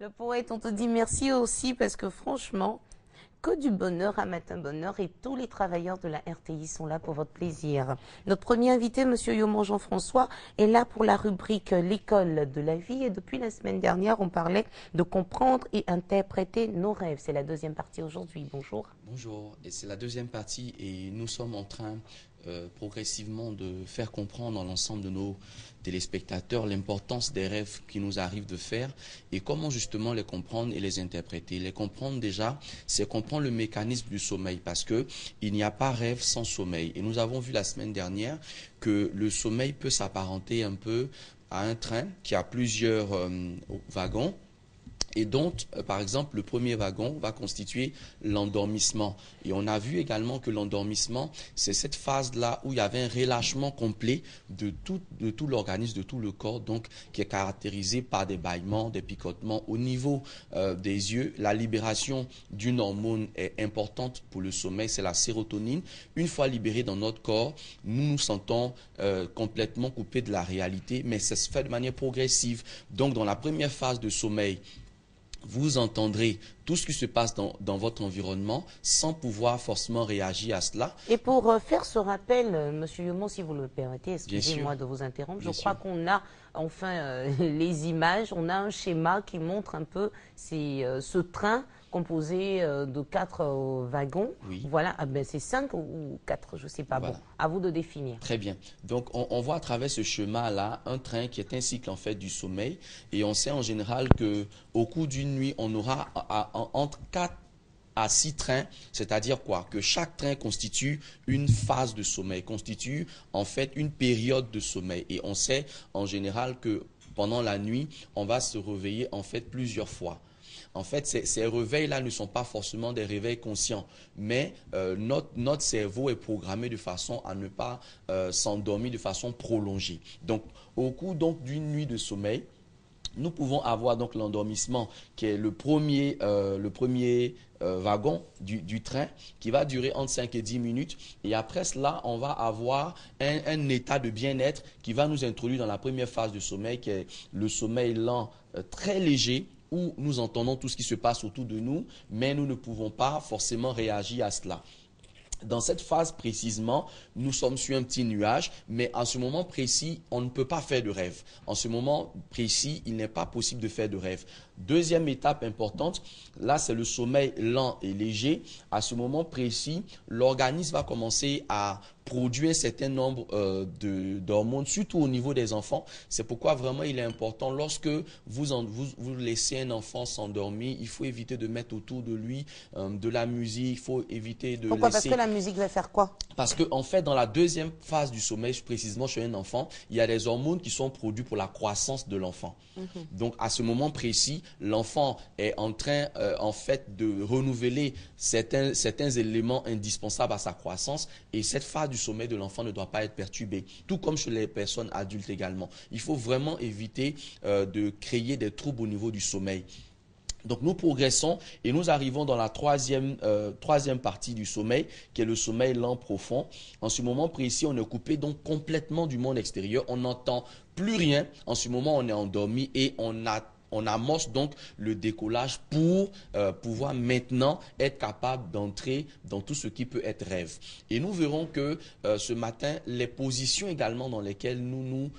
Le poète, on te dit merci aussi parce que franchement, que du bonheur à Matin Bonheur et tous les travailleurs de la RTI sont là pour votre plaisir. Notre premier invité, Monsieur Yomon Jean-François, est là pour la rubrique L'école de la vie et depuis la semaine dernière, on parlait de comprendre et interpréter nos rêves. C'est la deuxième partie aujourd'hui. Bonjour. Bonjour et c'est la deuxième partie et nous sommes en train euh, progressivement de faire comprendre à l'ensemble de nos téléspectateurs l'importance des rêves qui nous arrivent de faire et comment justement les comprendre et les interpréter. Les comprendre déjà, c'est comprendre le mécanisme du sommeil parce que il n'y a pas rêve sans sommeil. Et nous avons vu la semaine dernière que le sommeil peut s'apparenter un peu à un train qui a plusieurs euh, wagons et donc, euh, par exemple, le premier wagon va constituer l'endormissement. Et on a vu également que l'endormissement, c'est cette phase-là où il y avait un relâchement complet de tout, de tout l'organisme, de tout le corps, donc qui est caractérisé par des bâillements, des picotements au niveau euh, des yeux. La libération d'une hormone est importante pour le sommeil, c'est la sérotonine. Une fois libérée dans notre corps, nous nous sentons euh, complètement coupés de la réalité, mais ça se fait de manière progressive. Donc, dans la première phase de sommeil, vous entendrez tout ce qui se passe dans, votre environnement sans pouvoir forcément réagir à cela. Et pour euh, faire ce rappel, euh, Monsieur Youmou, si vous le permettez, excusez-moi de vous interrompre, je crois qu'on a enfin euh, les images, on a un schéma qui montre un peu euh, ce train composé euh, de quatre wagons. Voilà, ah, ben, c'est cinq ou quatre, je ne sais pas. Bon, à vous de définir. Très bien. Donc, on, voit à travers ce schéma là un train qui est un cycle fait du sommeil. Et on sait en général qu'au cours d'une nuit, on aura entre quatre à six trains, c'est-à-dire quoi Que chaque train constitue une phase de sommeil, constitue en fait une période de sommeil. Et on sait en général que pendant la nuit, on va se réveiller en fait plusieurs fois. En fait, ces, réveils-là ne sont pas forcément des réveils conscients, mais euh, notre, cerveau est programmé de façon à ne pas euh, s'endormir de façon prolongée. Donc, au cours d'une nuit de sommeil, nous pouvons avoir donc l'endormissement, qui est le premier, euh, euh, wagon du, train, qui va durer entre 5 et 10 minutes. Et après cela, on va avoir un, état de bien-être qui va nous introduire dans la première phase du sommeil, qui est le sommeil lent, euh, très léger, où nous entendons tout ce qui se passe autour de nous, mais nous ne pouvons pas forcément réagir à cela dans cette phase précisément, nous sommes sur un petit nuage, mais à ce moment précis, on ne peut pas faire de rêve. En ce moment précis, il n'est pas possible de faire de rêve. Deuxième étape importante, là c'est le sommeil lent et léger. À ce moment précis, l'organisme va commencer à produire un certain nombre euh, d'hormones, surtout au niveau des enfants. C'est pourquoi vraiment il est important, lorsque vous, vous, laissez un enfant s'endormir, il faut éviter de mettre autour de lui euh, de la musique, il faut éviter de Pourquoi Parce que la musique va faire quoi Parce qu'en en fait, dans la deuxième phase du sommeil, précisément chez un enfant, il y a des hormones qui sont produites pour la croissance de l'enfant. Mhm. Donc à ce moment précis, l'enfant est en train, euh, en fait, de renouveler certains, éléments indispensables à sa croissance et cette phase du sommeil de l'enfant ne doit pas être perturbée, tout comme chez les personnes adultes également. Il faut vraiment éviter euh, de créer des troubles au niveau du sommeil. Donc nous progressons et nous arrivons dans la euh, troisième, partie du sommeil, qui est le sommeil lent profond. En ce moment précis, on est coupé donc complètement du monde extérieur. On n'entend plus rien. En ce moment, on est endormi et on attend on amorce donc le décollage pour euh, pouvoir maintenant être capable d'entrer dans tout ce qui peut être rêve. Et nous verrons que euh, ce matin, les positions également dans lesquelles nous nous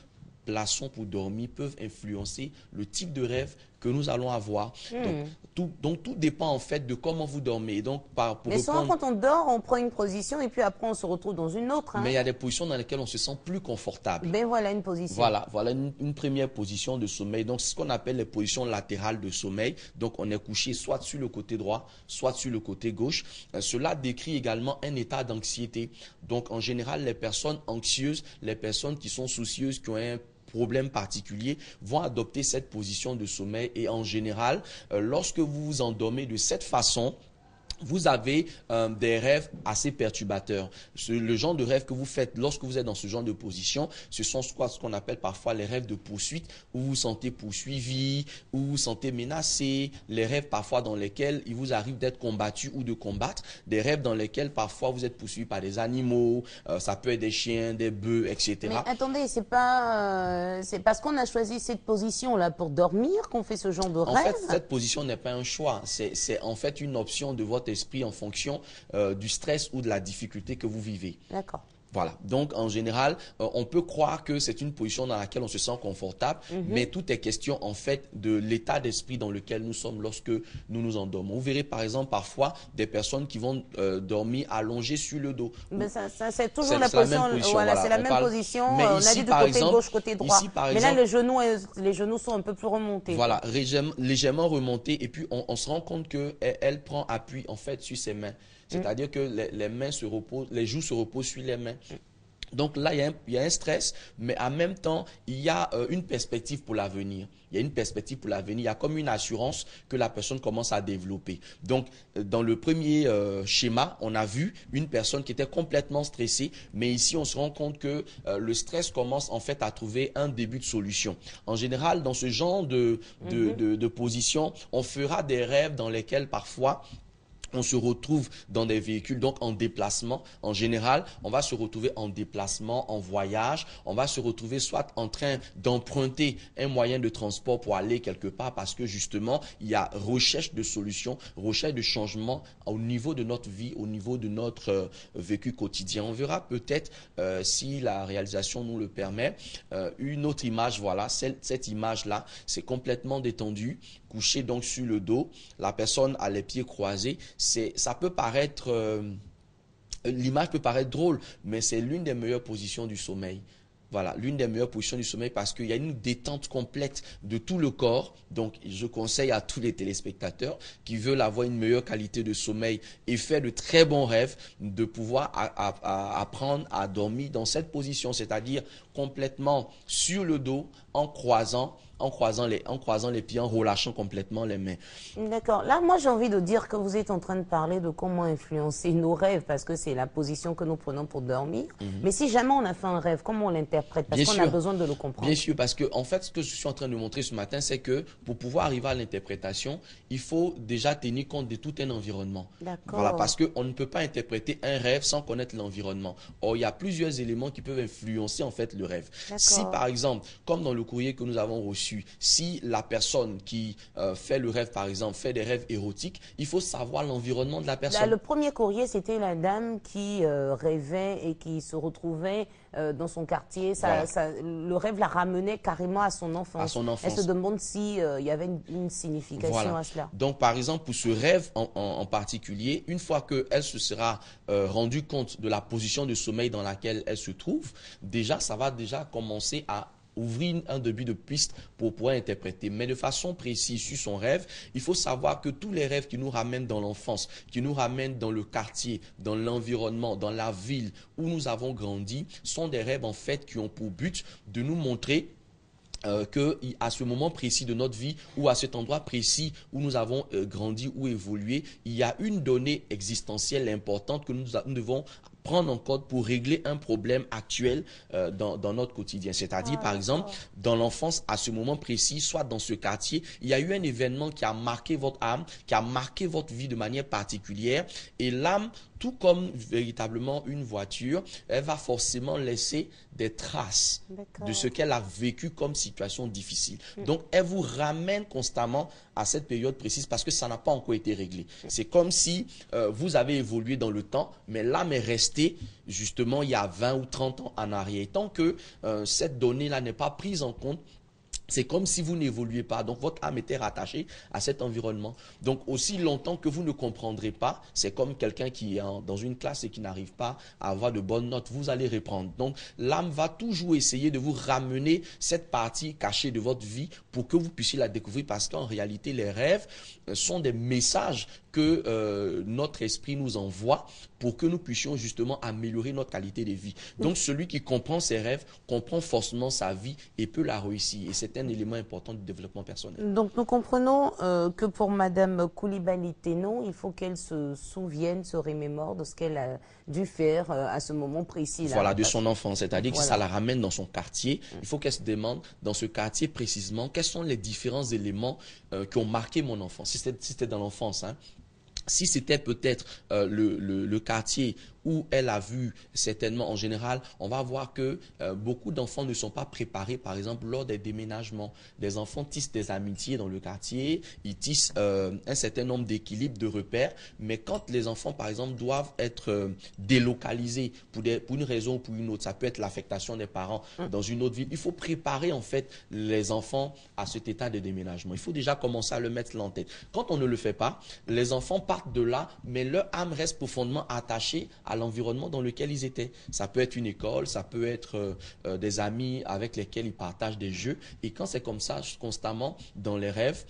plaçons pour dormir peuvent influencer le type de rêve que nous allons avoir. Hmm. Donc, tout, donc, tout dépend en fait de comment vous dormez. Donc, par, Mais souvent, quand on dort, on prend une position et puis après, on se retrouve dans une autre. Hein. Mais il y a des positions dans lesquelles on se sent plus confortable. Mais ben voilà une position. Voilà, voilà une, première position de sommeil. Donc, ce qu'on appelle les positions latérales de sommeil. Donc, on est couché soit sur le côté droit, soit sur le côté gauche. Euh, cela décrit également un état d'anxiété. Donc, en général, les personnes anxieuses, les personnes qui sont soucieuses, qui ont un problèmes particuliers vont adopter cette position de sommeil et en général, euh, lorsque vous vous endormez de cette façon, vous avez euh, des rêves assez perturbateurs. Le genre de rêve que vous faites lorsque vous êtes dans ce genre de position, ce sont ce qu'on appelle parfois les rêves de poursuite, où vous vous sentez poursuivi, où vous vous sentez menacé, les rêves parfois dans lesquels il vous arrive d'être combattu ou de combattre, des rêves dans lesquels parfois vous êtes poursuivi par des animaux, euh, ça peut être des chiens, des bœufs, etc. Mais attendez, c'est pas, euh, c'est parce qu'on a choisi cette position-là pour dormir qu'on fait ce genre de rêve En fait, cette position n'est pas un choix, c'est en fait une option de votre esprit en fonction euh, du stress ou de la difficulté que vous vivez. D'accord. Voilà. Donc, en général, euh, on peut croire que c'est une position dans laquelle on se sent confortable, mhm. mais tout est question, en fait, de l'état d'esprit dans lequel nous sommes lorsque nous nous endormons. Vous verrez, par exemple, parfois, des personnes qui vont euh, dormir allongées sur le dos. Mais ben, ça, c'est toujours la, position, même position. Voilà, c'est la même position. Mais on a dit du côté gauche, côté droit. Ici, par mais là, les genoux, les genoux sont un peu plus remontés. Voilà, légèrement, remontés. Et puis, on, se rend compte qu'elle elle prend appui, en fait, sur ses mains. Mhm. C'est-à-dire que les, les, mains se reposent, les joues se reposent sur les mains. Donc là, il y, a un, stress, mais en même temps, il y a euh, une perspective pour l'avenir. Il y a une perspective pour l'avenir. Il y a comme une assurance que la personne commence à développer. Donc, euh, dans le premier euh, schéma, on a vu une personne qui était complètement stressée, mais ici, on se rend compte que le stress commence en fait à trouver un début de solution. En général, dans ce genre de, de mm-hmm. position, on fera des rêves dans lesquels parfois on se retrouve dans des véhicules, donc en déplacement. En général, on va se retrouver en déplacement, en voyage. On va se retrouver soit en train d'emprunter un moyen de transport pour aller quelque part parce que justement, il y a recherche de solutions, recherche de changements au niveau de notre vie, au niveau de notre euh, vécu quotidien. On verra peut-être, euh, si la réalisation nous le permet, euh, une autre image. Voilà, cette, cette image-là, c'est complètement détendu, couché donc sur le dos. La personne a les pieds croisés c'est, ça peut paraître, euh, l'image peut paraître drôle, mais c'est l'une des meilleures positions du sommeil. Voilà, l'une des meilleures positions du sommeil parce qu'il y a une détente complète de tout le corps. Donc, je conseille à tous les téléspectateurs qui veulent avoir une meilleure qualité de sommeil et faire de très bons rêves de pouvoir apprendre à dormir dans cette position, c'est-à-dire complètement sur le dos en croisant en croisant les, en croisant les pieds, en relâchant complètement les mains. D'accord. Là, moi, j'ai envie de dire que vous êtes en train de parler de comment influencer nos rêves, parce que c'est la position que nous prenons pour dormir. Mhm. Mais si jamais on a fait un rêve, comment on l'interprète Parce qu'on a besoin de le comprendre. Bien sûr, parce que en fait, ce que je suis en train de montrer ce matin, c'est que pour pouvoir arriver à l'interprétation, il faut déjà tenir compte de tout un environnement. D'accord. Voilà, parce on ne peut pas interpréter un rêve sans connaître l'environnement. Or, il y a plusieurs éléments qui peuvent influencer en fait le rêve. Si par exemple, comme dans le courrier que nous avons reçu, si la personne qui euh, fait le rêve, par exemple, fait des rêves érotiques, il faut savoir l'environnement de la personne. le premier courrier, c'était la dame qui euh, rêvait et qui se retrouvait euh, dans son quartier. Ça, le rêve la ramenait carrément à son enfance. son Elle se demande s'il il y avait une, signification à cela. Donc, par exemple, pour ce rêve en, en particulier, une fois qu'elle se sera rendue compte de la position de sommeil dans laquelle elle se trouve, déjà, ça va déjà commencer à ouvrir un début de piste pour pouvoir interpréter. Mais de façon précise sur son rêve, il faut savoir que tous les rêves qui nous ramènent dans l'enfance, qui nous ramènent dans le quartier, dans l'environnement, dans la ville où nous avons grandi, sont des rêves en fait qui ont pour but de nous montrer euh, que à ce moment précis de notre vie ou à cet endroit précis où nous avons euh, grandi ou évolué, il y a une donnée existentielle importante que nous devons prendre en compte pour régler un problème actuel euh, dans, notre quotidien. C'est-à-dire, ah, par exemple, dans l'enfance, à ce moment précis, soit dans ce quartier, il y a eu un événement qui a marqué votre âme, qui a marqué votre vie de manière particulière, et l'âme tout comme véritablement une voiture, elle va forcément laisser des traces de ce qu'elle a vécu comme situation difficile. Hmm. Donc, elle vous ramène constamment à cette période précise parce que ça n'a pas encore été réglé. C'est comme si euh, vous avez évolué dans le temps, mais l'âme est restée justement il y a 20 ou 30 ans en arrière. tant que euh, cette donnée-là n'est pas prise en compte, c'est comme si vous n'évoluez pas. Donc votre âme était rattachée à cet environnement. Donc aussi longtemps que vous ne comprendrez pas, c'est comme quelqu'un qui est dans une classe et qui n'arrive pas à avoir de bonnes notes, vous allez reprendre. Donc l'âme va toujours essayer de vous ramener cette partie cachée de votre vie pour que vous puissiez la découvrir parce qu'en réalité les rêves euh, sont des messages que euh, notre esprit nous envoie pour que nous puissions justement améliorer notre qualité de vie. Donc celui qui comprend ses rêves comprend forcément sa vie et peut la réussir. Et c'est un élément important du développement personnel. Donc nous comprenons euh, que pour Madame Koulibaly Tenon, il faut qu'elle se souvienne, se remémore de ce qu'elle a dû faire euh, à ce moment précis. voilà, de son enfance. C'est-à-dire que ça la ramène dans son quartier. Il faut qu'elle se demande dans ce quartier précisément quels sont les différents éléments qui ont marqué mon enfance. Si c'était dans l'enfance, hein, si c'était peut-être euh, le, quartier où elle a vu certainement en général, on va voir que euh, beaucoup d'enfants ne sont pas préparés, par exemple, lors des déménagements. Des enfants tissent des amitiés dans le quartier, ils tissent euh, un certain nombre d'équilibres, de repères, mais quand les enfants, par exemple, doivent être euh, délocalisés pour, des, pour une raison ou pour une autre, ça peut être l'affectation des parents mm. dans une autre ville, il faut préparer en fait les enfants à cet état de déménagement. Il faut déjà commencer à le mettre en tête. Quand on ne le fait pas, les enfants partent de là, mais leur âme reste profondément attachée à l'environnement dans lequel ils étaient. Ça peut être une école, ça peut être euh, euh, des amis avec lesquels ils partagent des jeux. Et quand c'est comme ça, constamment dans les rêves,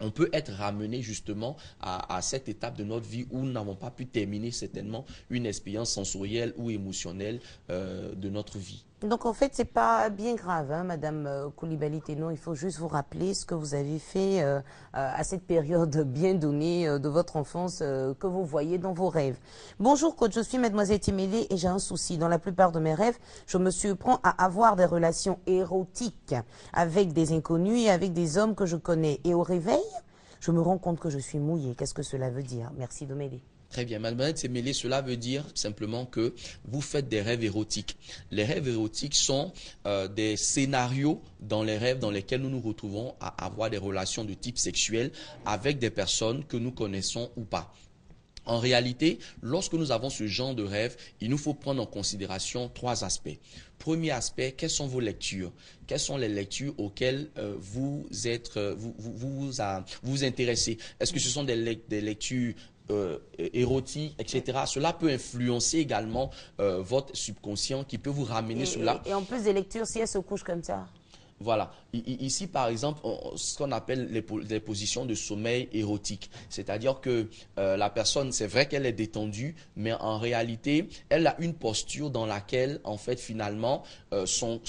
on peut être ramené justement à, cette étape de notre vie où nous n'avons pas pu terminer certainement une expérience sensorielle ou émotionnelle euh, de notre vie. Donc en fait, c'est pas bien grave, hein, Madame euh, Koulibaly Non, Il faut juste vous rappeler ce que vous avez fait euh, euh, à cette période bien donnée de votre enfance que vous voyez dans vos rêves. Bonjour, coach. Je suis Mademoiselle Timélé et j'ai un souci. Dans la plupart de mes rêves, je me surprends à avoir des relations érotiques avec des inconnus et avec des hommes que je connais. Et au réveil, je me rends compte que je suis mouillée. Qu'est-ce que cela veut dire Merci de m'aider. Très bien, malbonnette c'est mêlé. Cela veut dire simplement que vous faites des rêves érotiques. Les rêves érotiques sont des scénarios dans les rêves dans lesquels nous nous retrouvons à avoir des relations de type sexuel avec des personnes que nous connaissons ou pas. En réalité, lorsque nous avons ce genre de rêve, il nous faut prendre en considération trois aspects. Premier aspect, quelles sont vos lectures Quelles sont les lectures auxquelles vous, êtes, vous, vous, intéressez Est-ce que ce sont des lectures euh, érotique, etc. Cela peut influencer également euh, votre subconscient qui peut vous ramener sur la... Et en plus des lectures, si elle se couche comme ça voilà. Ici, par exemple, ce qu'on appelle les, positions de sommeil érotique. C'est-à-dire que euh, la personne, c'est vrai qu'elle est détendue, mais en réalité, elle a une posture dans laquelle, en fait, finalement, euh, son,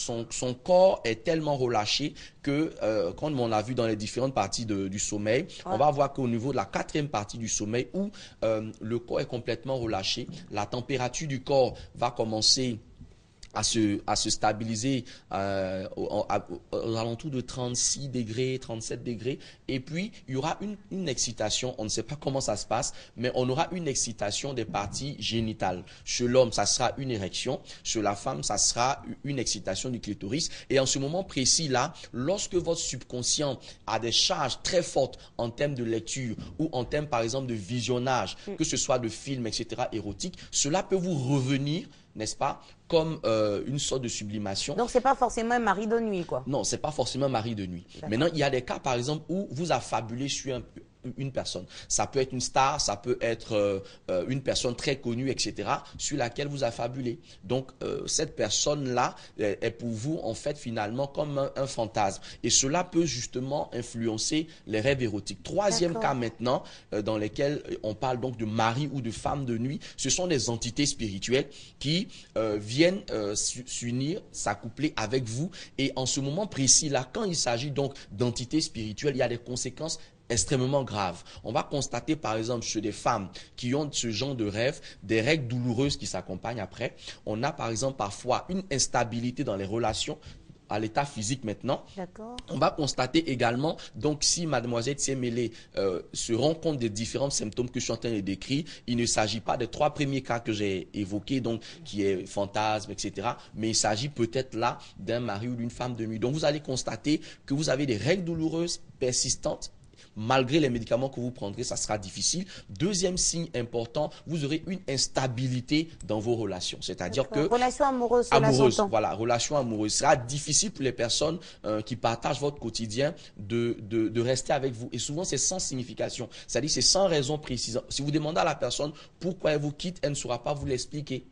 corps est tellement relâché que, euh, comme on l'a vu dans les différentes parties du sommeil, on va voir qu'au niveau de la quatrième partie du sommeil, où le corps est complètement relâché, la température du corps va commencer à se, à se stabiliser euh, aux, alentours de 36 degrés, 37 degrés. Et puis, il y aura une, une, excitation, on ne sait pas comment ça se passe, mais on aura une excitation des parties génitales. Chez l'homme, ça sera une érection. Chez la femme, ça sera une excitation du clitoris. Et en ce moment précis-là, lorsque votre subconscient a des charges très fortes en termes de lecture ou en termes, par exemple, de visionnage, mm. que ce soit de films, etc., érotiques, cela peut vous revenir n'est-ce pas Comme euh, une sorte de sublimation. Donc, ce n'est pas forcément un mari de nuit, quoi. Non, ce n'est pas forcément un mari de nuit. Maintenant, il y a des cas, par exemple, où vous affabulez sur un, une personne. Ça peut être une star, ça peut être euh, euh, une personne très connue, etc., sur laquelle vous affabulez. Donc, euh, cette personne-là est pour vous, en fait, finalement, comme un, fantasme. Et cela peut justement influencer les rêves érotiques. Troisième cas maintenant, dans lequel on parle donc de mari ou de femme de nuit, ce sont des entités spirituelles qui viennent s'unir, s'accoupler avec vous. Et en ce moment précis-là, quand il s'agit donc d'entités spirituelles, il y a des conséquences extrêmement grave. On va constater par exemple chez des femmes qui ont ce genre de rêve, des règles douloureuses qui s'accompagnent après. On a par exemple parfois une instabilité dans les relations à l'état physique maintenant. On va constater également, donc si mademoiselle Tsemele euh, se rend compte des différents symptômes que je suis en train de décrire, il ne s'agit pas des trois premiers cas que j'ai évoqués, donc qui est fantasme, etc. Mais il s'agit peut-être là d'un mari ou d'une femme de nuit. Donc vous allez constater que vous avez des règles douloureuses persistantes malgré les médicaments que vous prendrez, ça sera difficile. Deuxième signe important, vous aurez une instabilité dans vos relations. C'est-à-dire que... Relation amoureuse. Amoureuse, voilà. Relation amoureuse. Ce sera difficile pour les personnes euh, qui partagent votre quotidien de, de rester avec vous. Et souvent, c'est sans signification. C'est-à-dire, c'est sans raison précise. Si vous demandez à la personne pourquoi elle vous quitte, elle ne saura pas vous l'expliquer.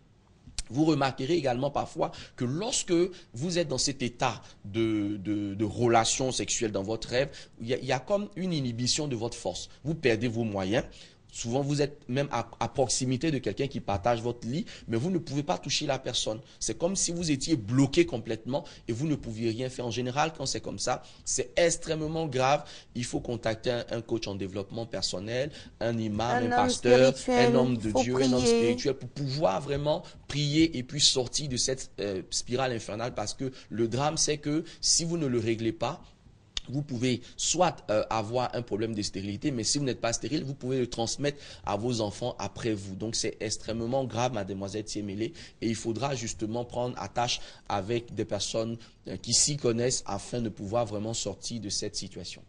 Vous remarquerez également parfois que lorsque vous êtes dans cet état de, relation sexuelle dans votre rêve, il y, a, comme une inhibition de votre force. Vous perdez vos moyens, Souvent, vous êtes même à, proximité de quelqu'un qui partage votre lit, mais vous ne pouvez pas toucher la personne. C'est comme si vous étiez bloqué complètement et vous ne pouviez rien faire. En général, quand c'est comme ça, c'est extrêmement grave. Il faut contacter un, coach en développement personnel, un imam, un, pasteur, un homme de Dieu, un homme spirituel, pour pouvoir vraiment prier et puis sortir de cette euh, spirale infernale. Parce que le drame, c'est que si vous ne le réglez pas, vous pouvez soit euh, avoir un problème de stérilité, mais si vous n'êtes pas stérile, vous pouvez le transmettre à vos enfants après vous. Donc c'est extrêmement grave, mademoiselle Tiemele, et il faudra justement prendre attache avec des personnes euh, qui s'y connaissent afin de pouvoir vraiment sortir de cette situation.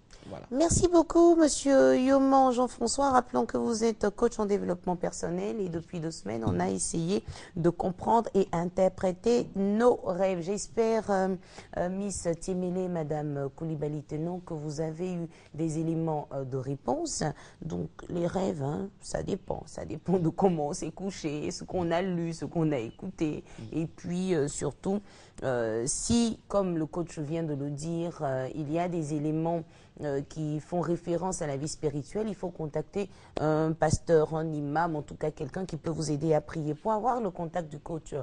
Merci beaucoup, Monsieur Yoman Jean-François. Rappelons que vous êtes coach en développement personnel et depuis deux semaines, on a essayé de comprendre et interpréter nos rêves. J'espère, euh, euh, Miss Timélé, Madame Koulibaly-Tenon, que vous avez eu des éléments euh, de réponse. Donc, les rêves, hein, ça dépend. Ça dépend de comment on s'est couché, ce qu'on a lu, ce qu'on a écouté. Mm. Et puis, surtout, si, comme le coach vient de le dire, il y a des éléments qui font référence à la vie spirituelle, il faut contacter un pasteur, un imam, en tout cas quelqu'un qui peut vous aider à prier. Pour avoir le contact du coach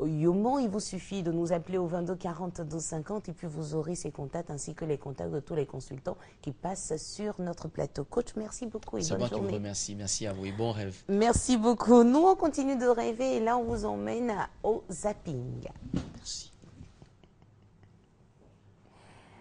Yomon, il vous suffit de nous appeler au 22 40 50 et puis vous aurez ces contacts ainsi que les contacts de tous les consultants qui passent sur notre plateau. Coach, merci beaucoup et bonne moi Qui vous remercie. Merci à vous et bon rêve. Merci beaucoup. Nous, on continue de rêver et là, on vous emmène au zapping. Merci.